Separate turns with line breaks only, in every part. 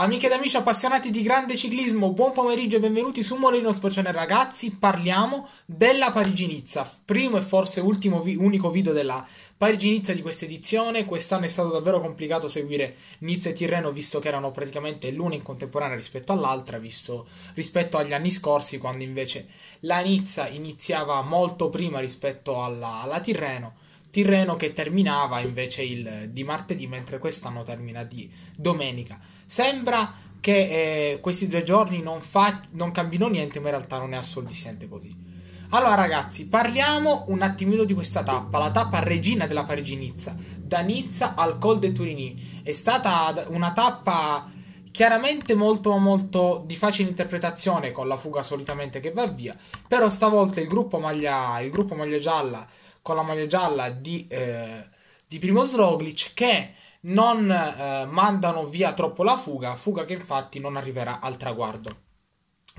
Amiche ed amici appassionati di grande ciclismo, buon pomeriggio e benvenuti su Molino Sporcione Ragazzi. Parliamo della Parigi-Nizza, primo e forse ultimo vi- unico video della Parigi-Nizza di questa edizione. Quest'anno è stato davvero complicato seguire Nizza e Tirreno, visto che erano praticamente l'una in contemporanea rispetto all'altra, visto rispetto agli anni scorsi, quando invece la Nizza iniziava molto prima rispetto alla, alla Tirreno. Tirreno che terminava invece il, di martedì, mentre quest'anno termina di domenica. Sembra che eh, questi due giorni non, fa- non cambino niente, ma in realtà non è assolutamente così. Allora ragazzi, parliamo un attimino di questa tappa, la tappa regina della Parigi-Nizza, da Nizza al Col de Turini. È stata una tappa chiaramente molto molto di facile interpretazione con la fuga solitamente che va via, però stavolta il gruppo maglia, il gruppo maglia gialla con la maglia gialla di, eh, di Primoz Roglic che non eh, mandano via troppo la fuga, fuga che infatti non arriverà al traguardo.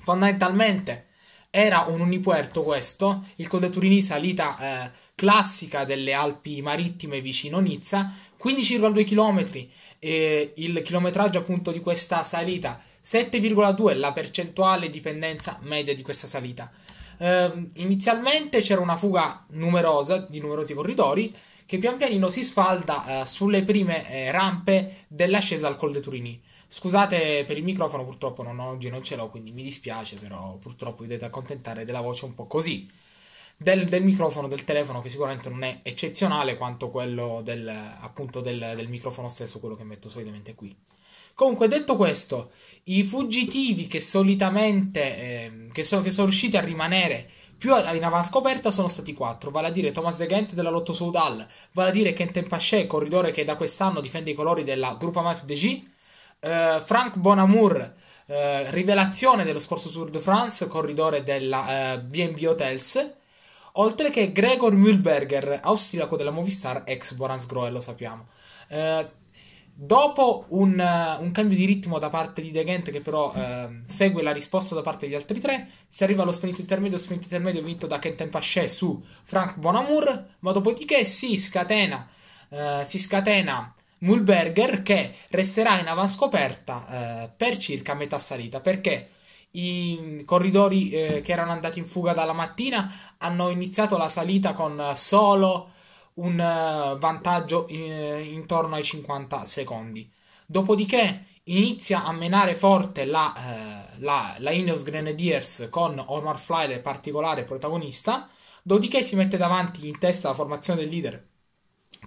Fondamentalmente era un unipuerto questo, il Colle Turini salita eh, classica delle Alpi marittime vicino Nizza, 15,2 km, eh, il chilometraggio appunto di questa salita 7,2 la percentuale dipendenza media di questa salita. Eh, inizialmente c'era una fuga numerosa di numerosi corridori, che pian pianino si sfalda eh, sulle prime eh, rampe dell'ascesa al Col de Turini. Scusate per il microfono, purtroppo non, oggi non ce l'ho, quindi mi dispiace, però purtroppo vi dovete accontentare della voce un po' così. Del, del, microfono del telefono che sicuramente non è eccezionale quanto quello del, appunto del, del microfono stesso, quello che metto solitamente qui. Comunque, detto questo, i fuggitivi che solitamente eh, che, so, che sono riusciti a rimanere più in avanscoperta sono stati quattro, vale a dire Thomas De Ghent della Lotto Soudal, vale a dire Kenton Paché, corridore che da quest'anno difende i colori della Gruppa MFDG, eh, Frank Bonamour, eh, rivelazione dello scorso Tour de France, corridore della eh, BNB Hotels, oltre che Gregor Mühlberger, austriaco della Movistar, ex Borans Groe, lo sappiamo. Eh, Dopo un, eh, un, cambio di ritmo da parte di De Gent, che però uh, segue la risposta da parte degli altri tre, si arriva allo sprint intermedio, sprint intermedio vinto da Kenton Paché su Frank Bonamour, ma dopodiché si scatena, uh, si scatena Mulberger che resterà in avanscoperta per circa metà salita, perché i corridori che erano andati in fuga dalla mattina hanno iniziato la salita con solo un eh, vantaggio eh, intorno ai 50 secondi. Dopodiché inizia a menare forte la, eh, la, la Ineos Grenadiers con Omar Flyer particolare protagonista, dopodiché si mette davanti in testa la formazione del leader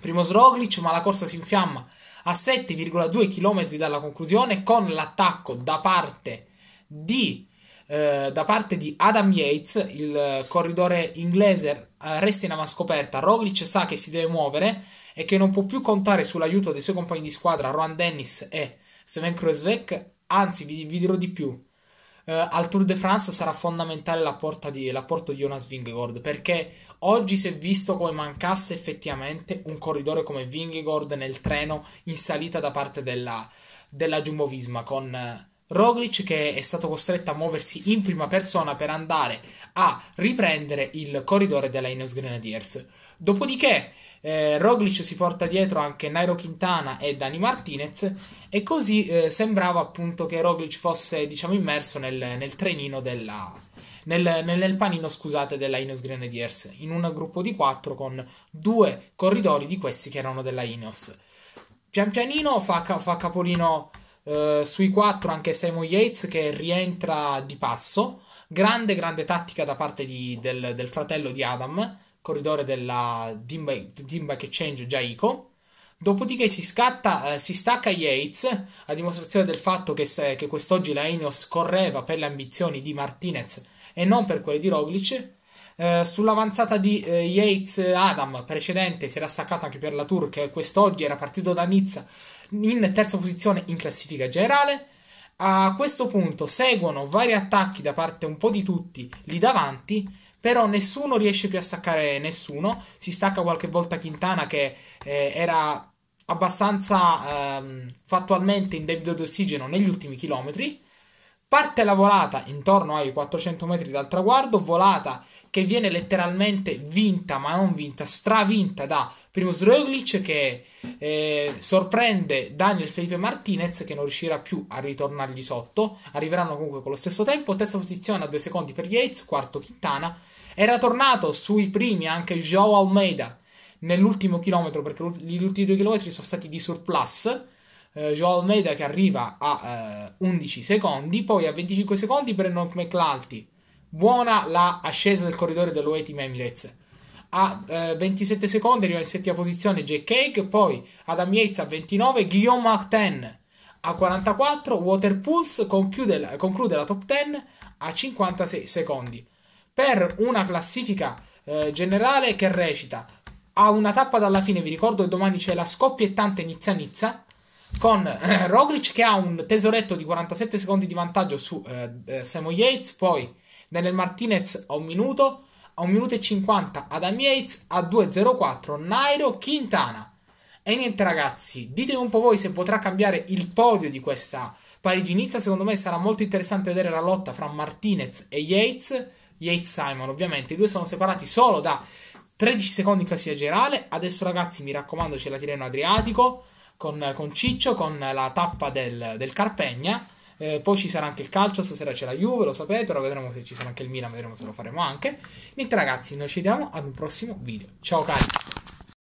Primo Sroglic, ma la corsa si infiamma a 7,2 km dalla conclusione con l'attacco da parte di eh, da parte di Adam Yates, il corridore inglese eh, resta in ama scoperta. Roglic sa che si deve muovere e che non può più contare sull'aiuto dei suoi compagni di squadra Rohan Dennis e Sven Kreuzweg. Anzi, vi, vi, dirò di più. Eh, al Tour de France sarà fondamentale l'apporto di, l'apporto di Jonas Vingegaard perché oggi si è visto come mancasse effettivamente un corridore come Vingegaard nel treno in salita da parte della, della Jumbo Visma con eh, Roglic che è stato costretto a muoversi in prima persona per andare a riprendere il corridore della Ineos Grenadiers. Dopodiché eh, Roglic si porta dietro anche Nairo Quintana e Dani Martinez e così eh, sembrava appunto che Roglic fosse diciamo immerso nel, nel trenino della, nel, nel, panino, scusate, della Ineos Grenadiers, in un gruppo di quattro con due corridori di questi che erano della Ineos. Pian pianino fa, fa capolino eh, sui 4 anche Simon Yates che rientra di passo. Grande, grande tattica da parte di, del, del, fratello di Adam, corridore della Dimback Exchange Jaiko. Dopodiché si, scatta, eh, si, stacca Yates, a dimostrazione del fatto che, se, che quest'oggi la Ineos correva per le ambizioni di Martinez e non per quelle di Roglic eh, sull'avanzata di eh, Yates Adam precedente si era staccato anche per la Tour che quest'oggi era partito da Nizza in terza posizione in classifica generale. A questo punto seguono vari attacchi da parte un po' di tutti lì davanti, però nessuno riesce più a staccare nessuno. Si stacca qualche volta Quintana che eh, era abbastanza ehm, fattualmente in debito d'ossigeno negli ultimi chilometri. Parte la volata intorno ai 400 metri dal traguardo, volata che viene letteralmente vinta, ma non vinta, stravinta da Primus Roglic che eh, sorprende Daniel Felipe Martinez che non riuscirà più a ritornargli sotto. Arriveranno comunque con lo stesso tempo, terza posizione a due secondi per Yates, quarto Quintana. Era tornato sui primi anche Joao Almeida nell'ultimo chilometro perché gli ultimi due chilometri sono stati di surplus eh, Joao Almeida che arriva a eh, 11 secondi, poi a 25 secondi prendono McLalti. Buona la ascesa del corridore dello Team Emirates. A eh, 27 secondi arriva in settima posizione Jake Cake, poi Adam Yates a 29, Guillaume Martin a 44, Water Pulse conclude la, conclude la top 10 a 56 secondi. Per una classifica eh, generale che recita a una tappa dalla fine, vi ricordo che domani c'è la scoppiettante Nizza Nizza, con eh, Roglic che ha un tesoretto di 47 secondi di vantaggio su eh, eh, Samuel Yates, poi Daniel Martinez a un minuto, a 1 minuto e 50 Adam Yates, a 2.04 Nairo Quintana. E niente ragazzi, ditemi un po' voi se potrà cambiare il podio di questa Parigi-Nizza, secondo me sarà molto interessante vedere la lotta fra Martinez e Yates, Yates-Simon ovviamente, i due sono separati solo da 13 secondi in classifica generale, adesso ragazzi mi raccomando c'è la Tireno Adriatico, con, con Ciccio, con la tappa del, del Carpegna. Eh, poi ci sarà anche il calcio, stasera c'è la Juve, lo sapete, ora vedremo se ci sarà anche il Milan, vedremo se lo faremo anche. Niente ragazzi, noi ci vediamo ad un prossimo video. Ciao cari!